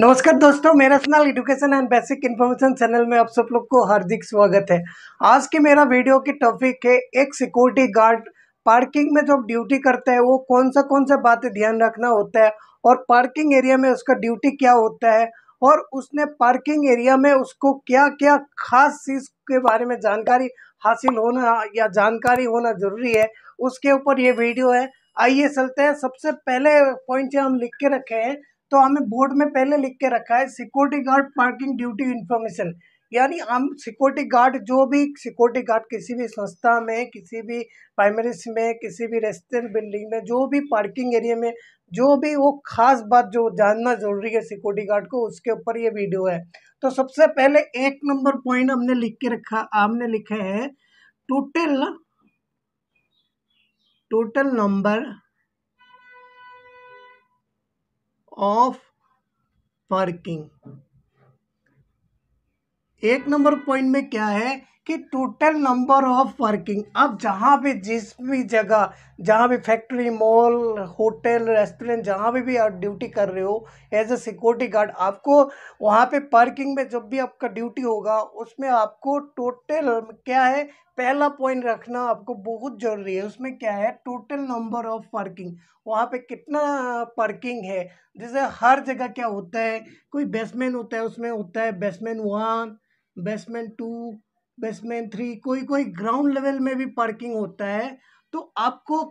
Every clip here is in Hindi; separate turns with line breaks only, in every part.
नमस्कार दोस्तों मेरा channel education and basic information channel में आप सब लोग को हार्दिक स्वागत है आज के मेरा वीडियो की टॉपिक है एक सिक्योरिटी गार्ड पार्किंग में जब ड्यूटी करता है वो कौन सा कौन सा बातें ध्यान रखना होता है और पार्किंग एरिया में उसका ड्यूटी क्या होता है और उसने पार्किंग एरिया में उसको क्या क्या खास चीज़ के बारे में जानकारी हासिल होना या जानकारी होना ज़रूरी है उसके ऊपर ये वीडियो है आइए चलते हैं सबसे पहले पॉइंट हम लिख के रखे हैं तो हमें बोर्ड में पहले लिख के रखा है security guard parking duty information यानी हम सिक्योरिटी गार्ड जो भी सिक्योरिटी गार्ड किसी भी संस्था में किसी भी प्राइमरीज में किसी भी रेस्टोरेंट बिल्डिंग में जो भी पार्किंग एरिया में जो भी वो खास बात जो जानना जरूरी है सिक्योरिटी गार्ड को उसके ऊपर ये वीडियो है तो सबसे पहले एक नंबर पॉइंट हमने लिख के रखा हमने लिखे है total total number of parking एक नंबर पॉइंट में क्या है कि टोटल नंबर ऑफ वर्किंग अब जहाँ भी जिस भी जगह जहाँ भी फैक्ट्री मॉल होटल रेस्टोरेंट जहाँ भी भी आप ड्यूटी कर रहे हो एज अ सिक्योरिटी गार्ड आपको वहाँ पे पार्किंग में जब भी आपका ड्यूटी होगा उसमें आपको टोटल क्या है पहला पॉइंट रखना आपको बहुत ज़रूरी है उसमें क्या है टोटल नंबर ऑफ पार्किंग वहाँ पे कितना पार्किंग है जैसे हर जगह क्या होता है कोई बेसमेंट होता है उसमें होता है basement one basement two basement three कोई कोई ग्राउंड लेवल में भी पार्किंग होता है तो आपको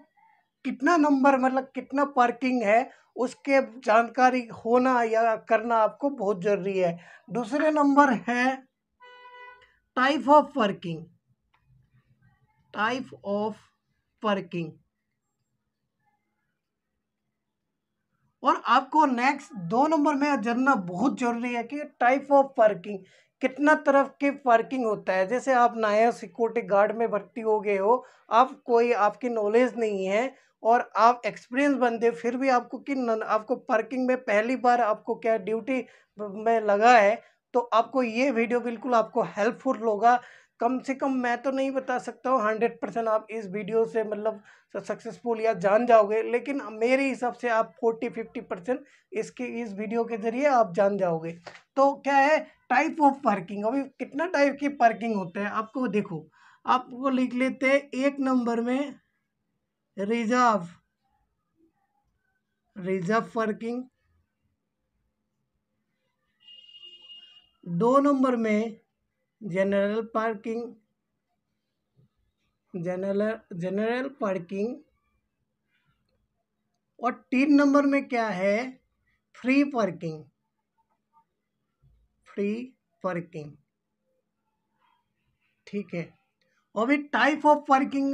कितना नंबर मतलब कितना पार्किंग है उसके जानकारी होना या करना आपको बहुत ज़रूरी है दूसरे नंबर है type of parking type of working और आपको नेक्स्ट दो नंबर में जानना बहुत जरूरी है कि टाइप ऑफ वर्किंग कितना तरफ के पार्किंग होता है जैसे आप नया सिक्योरिटी गार्ड में भर्ती हो गए हो आप कोई आपकी नॉलेज नहीं है और आप एक्सपीरियंस बंदे फिर भी आपको कि आपको पार्किंग में पहली बार आपको क्या ड्यूटी में लगा है तो आपको ये वीडियो बिल्कुल आपको हेल्पफुल होगा कम से कम मैं तो नहीं बता सकता हूँ हंड्रेड परसेंट आप इस वीडियो से मतलब सक्सेसफुल या जान जाओगे लेकिन मेरे हिसाब से आप फोर्टी फिफ्टी परसेंट इसके इस वीडियो के ज़रिए आप जान जाओगे तो क्या है टाइप ऑफ पार्किंग अभी कितना टाइप की पार्किंग होता है आपको देखो आपको लिख लेते हैं एक नंबर में रिजर्व रिजर्व पार्किंग दो नंबर में general parking general general parking और तीन नंबर में क्या है फ्री पार्किंग फ्री पार्किंग ठीक है और भी टाइप ऑफ पार्किंग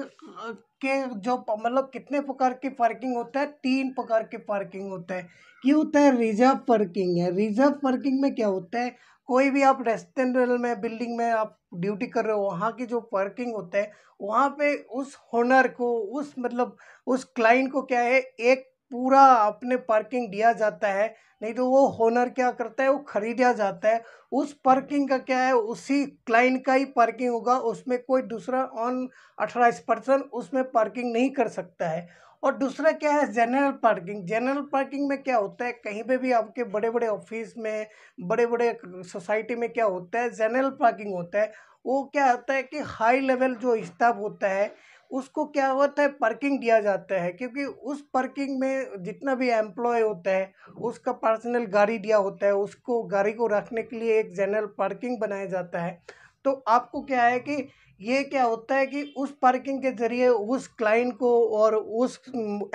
के जो मतलब कितने प्रकार की पार्किंग होता है तीन प्रकार के पार्किंग होता है क्यों होता है रिजर्व पार्किंग है रिजर्व पार्किंग में क्या होता है कोई भी आप रेस्टोरेंट में बिल्डिंग में आप ड्यूटी कर रहे हो वहाँ की जो वर्किंग होते हैं वहाँ पे उस होनर को उस मतलब उस क्लाइंट को क्या है एक पूरा अपने पार्किंग दिया जाता है नहीं तो वो होनर क्या करता है वो खरीदा जाता है उस पार्किंग का क्या है उसी क्लाइंट का ही पार्किंग होगा उसमें कोई दूसरा ऑन अठारह परसेंट उसमें पार्किंग नहीं कर सकता है और दूसरा क्या है जनरल पार्किंग जनरल पार्किंग में क्या होता है कहीं पे भी आपके बड़े बड़े ऑफिस में बड़े बड़े सोसाइटी में क्या होता है जनरल पार्किंग होता है वो क्या होता है कि हाई लेवल जो स्टाफ होता है उसको क्या होता है पार्किंग दिया जाता है क्योंकि उस पार्किंग में जितना भी एम्प्लॉय होता है उसका पर्सनल गाड़ी दिया होता है उसको गाड़ी को रखने के लिए एक जनरल पार्किंग बनाया जाता है तो आपको क्या है कि ये क्या होता है कि उस पार्किंग के ज़रिए उस क्लाइंट को और उस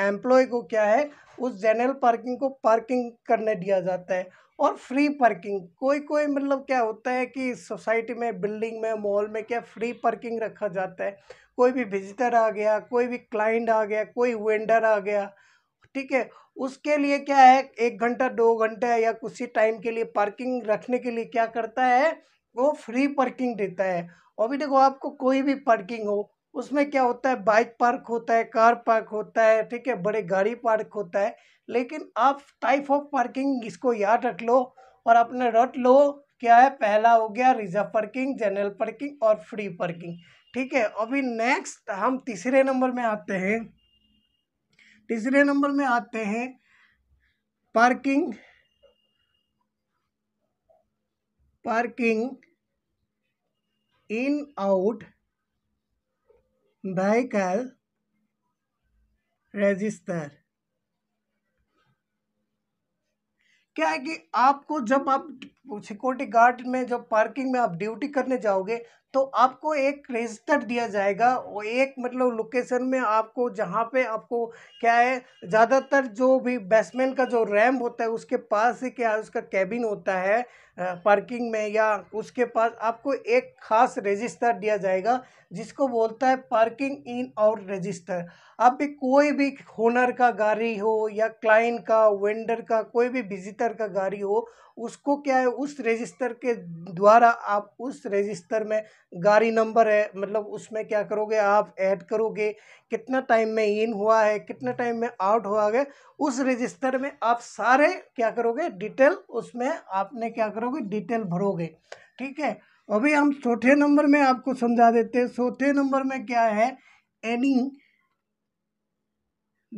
एम्प्लॉय को क्या है उस जनरल पार्किंग को पार्किंग करने दिया जाता है और फ्री पार्किंग कोई कोई मतलब क्या होता है कि सोसाइटी में बिल्डिंग में मॉल में क्या फ्री पार्किंग रखा जाता है कोई भी विजिटर आ गया कोई भी क्लाइंट आ गया कोई वेंडर आ गया ठीक है उसके लिए क्या है एक घंटा दो घंटा या कुछ ही टाइम के लिए पार्किंग रखने के लिए क्या करता है वो फ्री पार्किंग देता है और भी देखो आपको कोई भी पार्किंग हो उसमें क्या होता है बाइक पार्क होता है कार पार्क होता है ठीक है बड़े गाड़ी पार्क होता है लेकिन आप टाइप ऑफ पार्किंग इसको याद रख लो और अपने रट लो क्या है पहला हो गया रिजर्व पार्किंग जनरल पार्किंग और फ्री पार्किंग ठीक है अभी नेक्स्ट हम तीसरे नंबर में आते हैं तीसरे नंबर में आते हैं parking parking in out vehicle register क्या है कि आपको जब आप सिक्योरिटी गार्ड में जब पार्किंग में आप ड्यूटी करने जाओगे तो आपको एक रजिस्टर दिया जाएगा और एक मतलब लोकेशन में आपको जहाँ पे आपको क्या है ज़्यादातर जो भी बैट्समैन का जो रैम होता है उसके पास से क्या है उसका कैबिन होता है पार्किंग में या उसके पास आपको एक ख़ास रजिस्टर दिया जाएगा जिसको बोलता है पार्किंग इन और रजिस्टर आप भी कोई भी होनर का गाड़ी हो या क्लाइंट का वेंडर का कोई भी विजिटर का गाड़ी हो उसको क्या है उस रजिस्टर के द्वारा आप उस रजिस्टर में गाड़ी नंबर है मतलब उसमें क्या करोगे आप ऐड करोगे कितना टाइम में इन हुआ है कितना टाइम में आउट हुआ है उस रजिस्टर में आप सारे क्या करोगे डिटेल उसमें आपने क्या करोगे डिटेल भरोगे ठीक है अभी हम चौथे नंबर में आपको समझा देते हैं चौथे नंबर में क्या है any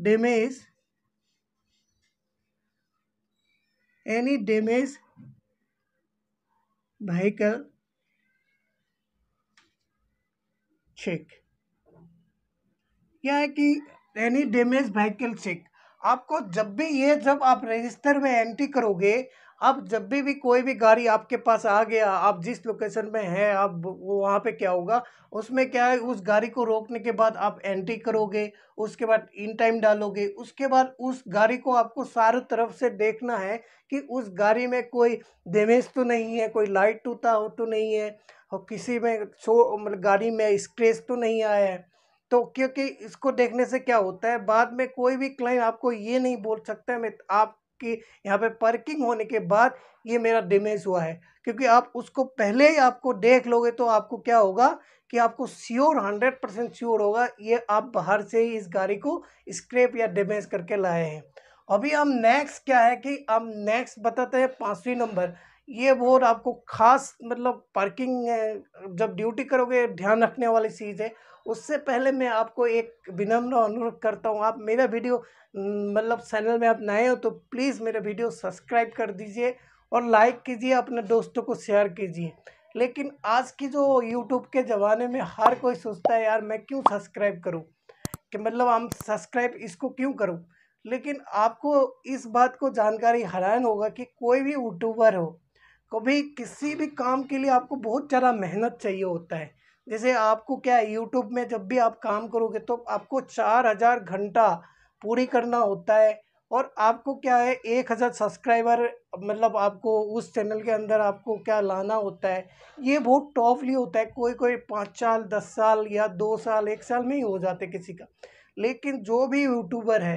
damage any damage vehicle check क्या है कि एनी डेमेज व्हीकल चेक आपको जब भी ये जब आप रजिस्टर में एंट्री करोगे अब जब भी भी कोई भी गाड़ी आपके पास आ गया आप जिस लोकेशन में हैं आप वो वहाँ पे क्या होगा उसमें क्या है उस गाड़ी को रोकने के बाद आप एंट्री करोगे उसके बाद इन टाइम डालोगे उसके बाद उस गाड़ी को आपको सारे तरफ से देखना है कि उस गाड़ी में कोई डैमेज तो नहीं है कोई लाइट टूटा हो तो नहीं है और किसी में शो मतलब गाड़ी में स्क्रेच तो नहीं आया है तो क्योंकि इसको देखने से क्या होता है बाद में कोई भी क्लाइंट आपको ये नहीं बोल सकता है मैं आप कि यहाँ पे पार्किंग होने के बाद ये मेरा डिमेज हुआ है क्योंकि आप उसको पहले ही आपको देख लोगे तो आपको क्या होगा कि आपको श्योर हंड्रेड परसेंट श्योर होगा ये आप बाहर से ही इस गाड़ी को स्क्रैप या डेमेज करके लाए हैं अभी हम नेक्स्ट क्या है कि हम नेक्स्ट बताते हैं पाँचवीं नंबर ये बोर्ड आपको खास मतलब पार्किंग है जब ड्यूटी करोगे ध्यान रखने वाली चीज़ है उससे पहले मैं आपको एक विनम्र अनुरोध करता हूँ आप मेरा वीडियो मतलब चैनल में आप नए हो तो प्लीज़ मेरा वीडियो सब्सक्राइब कर दीजिए और लाइक कीजिए अपने दोस्तों को शेयर कीजिए लेकिन आज की जो यूट्यूब के ज़माने में हर कोई सोचता है यार मैं क्यों सब्सक्राइब करूँ कि मतलब हम सब्सक्राइब इसको क्यों करूँ लेकिन आपको इस बात को जानकारी हैरान होगा कि कोई भी यूट्यूबर हो कभी किसी भी काम के लिए आपको बहुत ज़्यादा मेहनत चाहिए होता है जैसे आपको क्या है यूट्यूब में जब भी आप काम करोगे तो आपको चार हज़ार घंटा पूरी करना होता है और आपको क्या है एक हज़ार सब्सक्राइबर मतलब आपको उस चैनल के अंदर आपको क्या लाना होता है ये बहुत टॉपली होता है कोई कोई पाँच साल दस साल या दो साल एक साल में ही हो जाते किसी का लेकिन जो भी यूट्यूबर है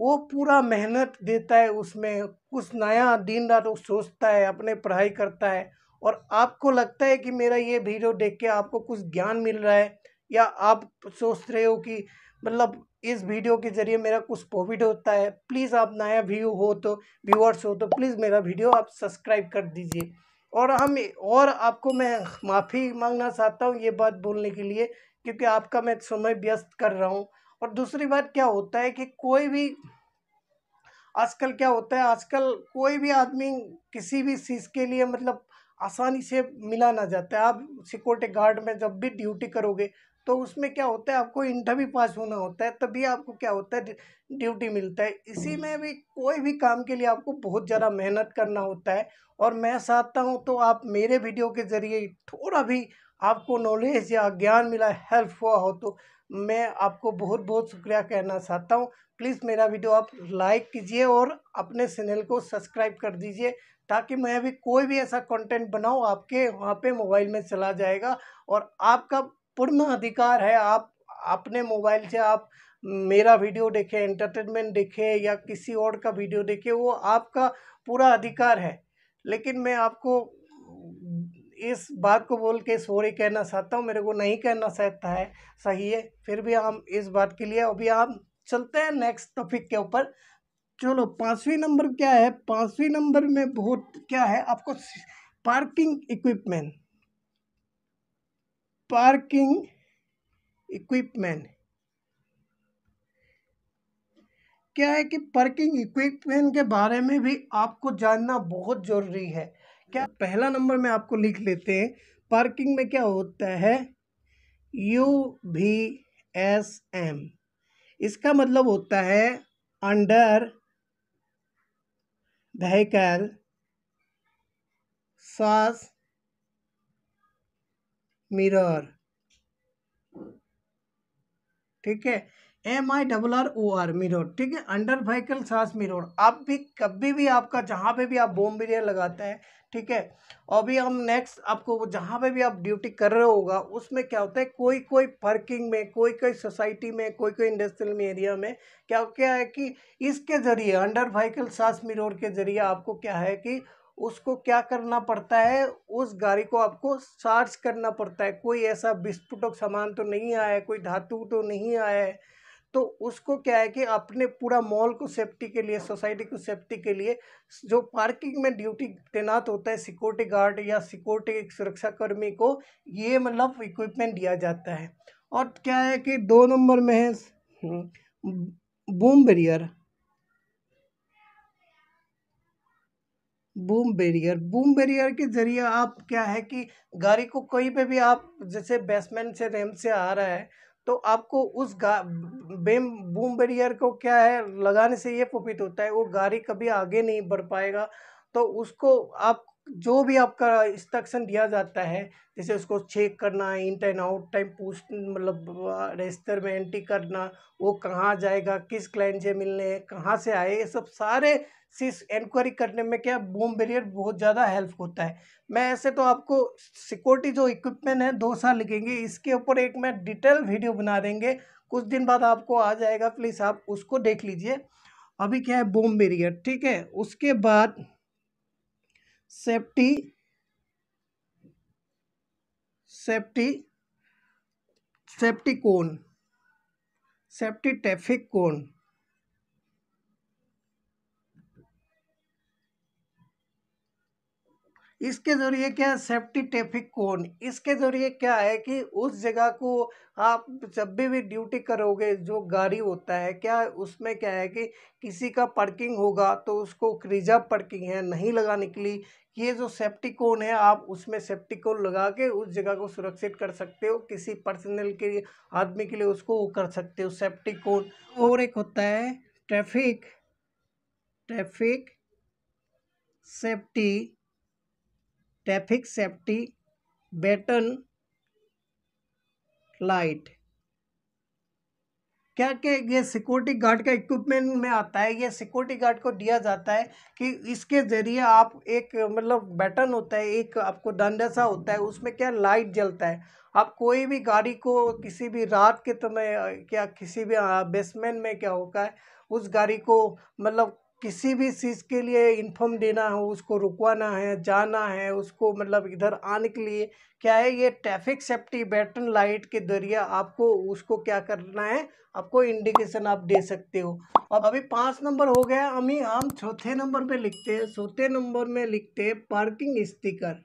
वो पूरा मेहनत देता है उसमें कुछ नया दिन रात वो सोचता है अपने पढ़ाई करता है और आपको लगता है कि मेरा ये वीडियो देख के आपको कुछ ज्ञान मिल रहा है या आप सोच रहे हो कि मतलब इस वीडियो के ज़रिए मेरा कुछ प्रॉफिट होता है प्लीज़ आप नया व्यू हो तो व्यूअर्स हो तो प्लीज़ मेरा वीडियो आप सब्सक्राइब कर दीजिए और हम और आपको मैं माफ़ी मांगना चाहता हूँ ये बात बोलने के लिए क्योंकि आपका मैं समय व्यस्त कर रहा हूँ और दूसरी बात क्या होता है कि कोई भी आजकल क्या होता है आजकल कोई भी आदमी किसी भी चीज़ के लिए मतलब आसानी से मिला ना जाता है आप सिक्योरिटी गार्ड में जब भी ड्यूटी करोगे तो उसमें क्या होता है आपको इंटरव्यू पास होना होता है तभी आपको क्या होता है ड्यूटी मिलता है इसी में भी कोई भी काम के लिए आपको बहुत ज़्यादा मेहनत करना होता है और मैं चाहता हूँ तो आप मेरे वीडियो के ज़रिए थोड़ा भी आपको नॉलेज या ज्ञान मिला हेल्प हुआ हो तो मैं आपको बहुत बहुत शुक्रिया कहना चाहता हूँ प्लीज़ मेरा वीडियो आप लाइक कीजिए और अपने चैनल को सब्सक्राइब कर दीजिए ताकि मैं भी कोई भी ऐसा कंटेंट बनाऊँ आपके वहाँ पे मोबाइल में चला जाएगा और आपका पूर्ण अधिकार है आप अपने मोबाइल से आप मेरा वीडियो देखें एंटरटेनमेंट देखें या किसी और का वीडियो देखें वो आपका पूरा अधिकार है लेकिन मैं आपको इस बात को बोल के सॉरी कहना चाहता हूँ मेरे को नहीं कहना चाहता है सही है फिर भी हम इस बात के लिए अभी हम चलते हैं नेक्स्ट टॉपिक के ऊपर चलो पाँचवीं नंबर क्या है पाँचवीं नंबर में बहुत क्या है आपको पार्किंग इक्विपमेंट पार्किंग इक्विपमेंट क्या है कि पार्किंग इक्विपमेंट के बारे में भी आपको जानना बहुत ज़रूरी है क्या पहला नंबर में आपको लिख लेते हैं पार्किंग में क्या होता है यू भी एस एम इसका मतलब होता है अंडर व्हीकल सास मिरर ठीक है M I double R O R mirror ठीक है अंडर व्हीकल सास मिरोर आप भी कभी भी आपका जहाँ पे भी आप बोम बिरियर लगाते हैं ठीक है अभी हम नेक्स्ट आपको जहाँ पे भी आप ड्यूटी कर रहे होगा उसमें क्या होता है कोई कोई पार्किंग में कोई कोई सोसाइटी में कोई कोई इंडस्ट्रियल एरिया में क्या क्या है कि इसके ज़रिए अंडर व्हीकल सास मिरोर के ज़रिए आपको क्या है कि उसको क्या करना पड़ता है उस गाड़ी को आपको चार्ज करना पड़ता है कोई ऐसा विस्फोटक सामान तो नहीं आया है कोई धातु तो नहीं आया है तो उसको क्या है कि अपने पूरा मॉल को सेफ्टी के लिए सोसाइटी को सेफ्टी के लिए जो पार्किंग में ड्यूटी तैनात होता है सिक्योरिटी गार्ड या सिक्योरिटी सुरक्षाकर्मी को ये मतलब इक्विपमेंट दिया जाता है और क्या है कि दो नंबर में है हम्म, boom barrier boom barrier boom barrier के जरिए आप क्या है कि गाड़ी को कहीं पे भी आप जैसे बेसमेंट से रैम से आ रहा है तो आपको उस गा बेम बूम बैरियर को क्या है लगाने से ये प्रॉफिट होता है वो गाड़ी कभी आगे नहीं बढ़ पाएगा तो उसको आप जो भी आपका इंस्ट्रक्शन दिया जाता है जैसे उसको चेक करना इंट एंड आउट टाइम पूछ मतलब रजिस्टर में एंट्री करना वो कहाँ जाएगा किस क्लाइंट से मिलने हैं कहाँ से आए ये सब सारे सिर्फ इंक्वायरी करने में क्या बूम बेरियर बहुत ज़्यादा हेल्प होता है मैं ऐसे तो आपको सिक्योरिटी जो इक्विपमेंट है दो साल लिखेंगे इसके ऊपर एक मैं डिटेल वीडियो बना देंगे कुछ दिन बाद आपको आ जाएगा प्लीज़ आप उसको देख लीजिए अभी क्या है बोम बेरियर ठीक है उसके बाद safety safety safety cone safety traffic cone इसके ज़रिए क्या है सेफ्टी ट्रैफिक कोन इसके ज़रिए क्या है कि उस जगह को आप जब भी भी ड्यूटी करोगे जो गाड़ी होता है क्या उसमें क्या है कि किसी का पार्किंग होगा तो उसको रिजर्व पार्किंग है नहीं लगाने के लिए ये जो सेफ्टी कोन है आप उसमें सेफ्टी कोन लगा के उस जगह को सुरक्षित कर सकते हो किसी पर्सनल के लिए आदमी के लिए उसको वो कर सकते हो सेफ्टी कोन और एक होता है traffic traffic safety traffic safety baton light क्या क्या ये सिक्योरिटी गार्ड का इक्विपमेंट में आता है ये सिक्योरिटी गार्ड को दिया जाता है कि इसके ज़रिए आप एक मतलब बैटन होता है एक आपको डंडा सा होता है उसमें क्या लाइट जलता है आप कोई भी गाड़ी को किसी भी रात के समय क्या किसी भी बेसमेंट में क्या होता है उस गाड़ी को मतलब किसी भी चीज़ के लिए इन्फॉर्म देना हो उसको रुकवाना है जाना है उसको मतलब इधर आने के लिए क्या है ये ट्रैफिक सेफ्टी बैटन लाइट के जरिए आपको उसको क्या करना है आपको इंडिकेशन आप दे सकते हो अब अभी पाँच नंबर हो गया अभी हम चौथे नंबर पे लिखते हैं चौथे नंबर में लिखते हैं पार्किंग स्टिकर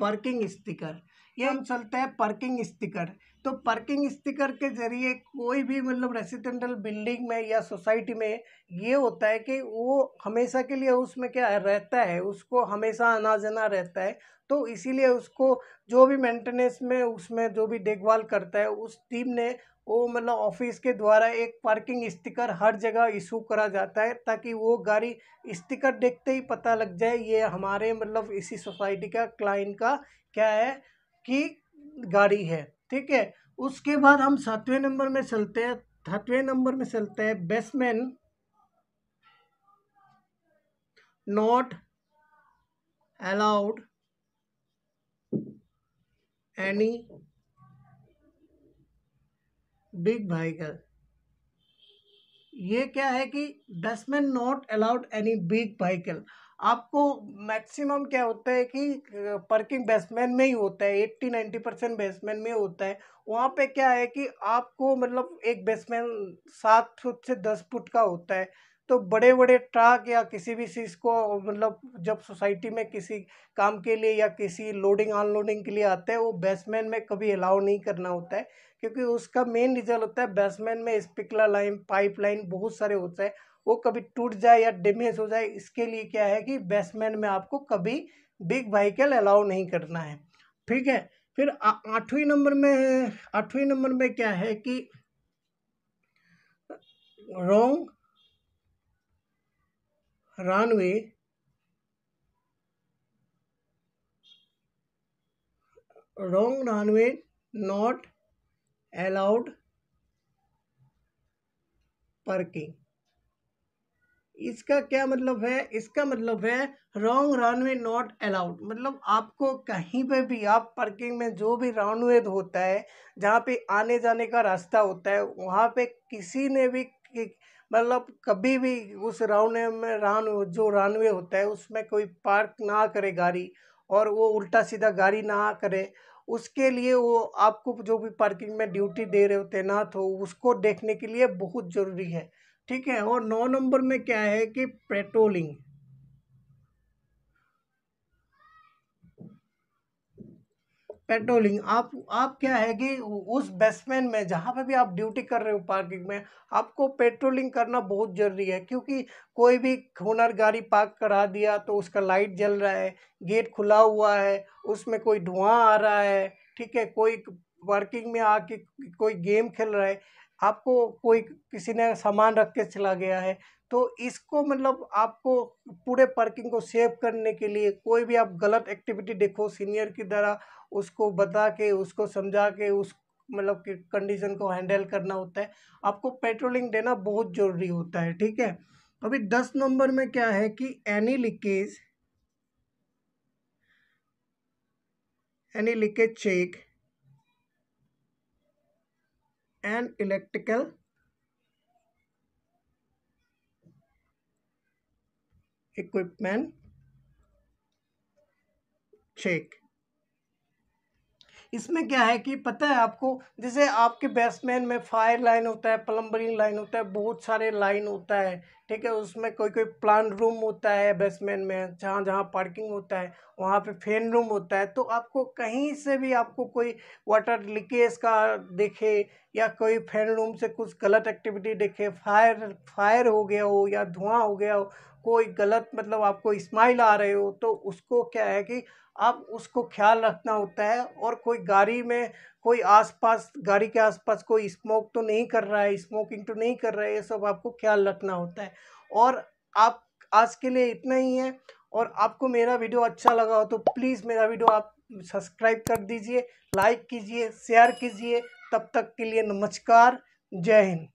पार्किंग स्टिकर ये हम चलते हैं पार्किंग स्टिकर तो पार्किंग स्टिकर के जरिए कोई भी मतलब रेसिडेंटल बिल्डिंग में या सोसाइटी में ये होता है कि वो हमेशा के लिए उसमें क्या रहता है उसको हमेशा आना जाना रहता है तो इसीलिए उसको जो भी मेंटेनेंस में उसमें जो भी देखभाल करता है उस टीम ने वो मतलब ऑफिस के द्वारा एक पार्किंग स्टिकर हर जगह इशू करा जाता है ताकि वो गाड़ी स्टिकर देखते ही पता लग जाए ये हमारे मतलब इसी सोसाइटी का क्लाइंट का क्या है की गाड़ी है ठीक है उसके बाद हम सातवें नंबर में चलते हैं सातवें नंबर में चलते हैं basement not allowed any big vehicle ये क्या है कि basement not allowed any big vehicle आपको मैक्सिमम क्या होता है कि पर्किंग बेसमेंट में ही होता है एट्टी नाइन्टी परसेंट बेसमेंट में होता है वहाँ पे क्या है कि आपको मतलब एक बेसमेंट सात फुट से दस फुट का होता है तो बड़े बड़े ट्रक या किसी भी चीज़ को मतलब जब सोसाइटी में किसी काम के लिए या किसी लोडिंग अनलोडिंग के लिए आते हैं वो बेसमेंट में कभी अलाउ नहीं करना होता है क्योंकि उसका मेन रिजल्ट होता है बेसमेंट में स्पिकला लाइन पाइप लाइन बहुत सारे होते हैं वो कभी टूट जाए या डैमेज हो जाए इसके लिए क्या है कि बेसमेंट में आपको कभी बिग वहीकल अलाउ नहीं करना है ठीक है फिर आठवीं नंबर में आठवीं नंबर में क्या है कि wrong runway wrong runway not allowed parking इसका क्या मतलब है इसका मतलब है रॉन्ग रनवे नॉट अलाउड मतलब आपको कहीं पे भी आप पार्किंग में जो भी रनवे होता है जहाँ पे आने जाने का रास्ता होता है वहाँ पे किसी ने भी मतलब कभी भी उस रनवे में रन जो रनवे होता है उसमें कोई पार्क ना करे गाड़ी और वो उल्टा सीधा गाड़ी ना करे उसके लिए वो आपको जो भी पार्किंग में ड्यूटी दे रहे हो तैनात हो उसको देखने के लिए बहुत ज़रूरी है ठीक है और नौ नंबर में क्या है कि पेट्रोलिंग पेट्रोलिंग आप आप क्या है कि उस बेसमेंट में जहाँ पे भी आप ड्यूटी कर रहे हो पार्किंग में आपको पेट्रोलिंग करना बहुत ज़रूरी है क्योंकि कोई भी हुनर गाड़ी पार्क करा दिया तो उसका लाइट जल रहा है गेट खुला हुआ है उसमें कोई धुआं आ रहा है ठीक है कोई पार्किंग में आके कोई गेम खेल रहा है आपको कोई किसी ने सामान रख के चला गया है तो इसको मतलब आपको पूरे पार्किंग को सेव करने के लिए कोई भी आप गलत एक्टिविटी देखो सीनियर की द्वारा उसको बता के उसको समझा के उस मतलब कि कंडीशन को हैंडल करना होता है आपको पेट्रोलिंग देना बहुत ज़रूरी होता है ठीक है अभी दस नंबर में क्या है कि any leakage any leakage check and electrical equipment check इसमें क्या है कि पता है आपको जैसे आपके बैट्समैन में फायर लाइन होता है प्लम्बरिंग लाइन होता है बहुत सारे लाइन होता है ठीक है उसमें कोई कोई प्लान रूम होता है बेसमेंट में जहाँ जहाँ पार्किंग होता है वहाँ पे फैन रूम होता है तो आपको कहीं से भी आपको कोई वाटर लीकेज का देखे या कोई फैन रूम से कुछ गलत एक्टिविटी देखे फायर फायर हो गया हो या धुआं हो गया हो कोई गलत मतलब आपको स्माइल आ रहे हो तो उसको क्या है कि आप उसको ख्याल रखना होता है और कोई गाड़ी में कोई आसपास गाड़ी के आसपास कोई स्मोक तो नहीं कर रहा है स्मोकिंग तो नहीं कर रहा है ये सब आपको ख्याल रखना होता है और आप आज के लिए इतना ही है और आपको मेरा वीडियो अच्छा लगा हो तो प्लीज़ मेरा वीडियो आप सब्सक्राइब कर दीजिए लाइक कीजिए शेयर कीजिए तब तक के लिए नमस्कार जय हिंद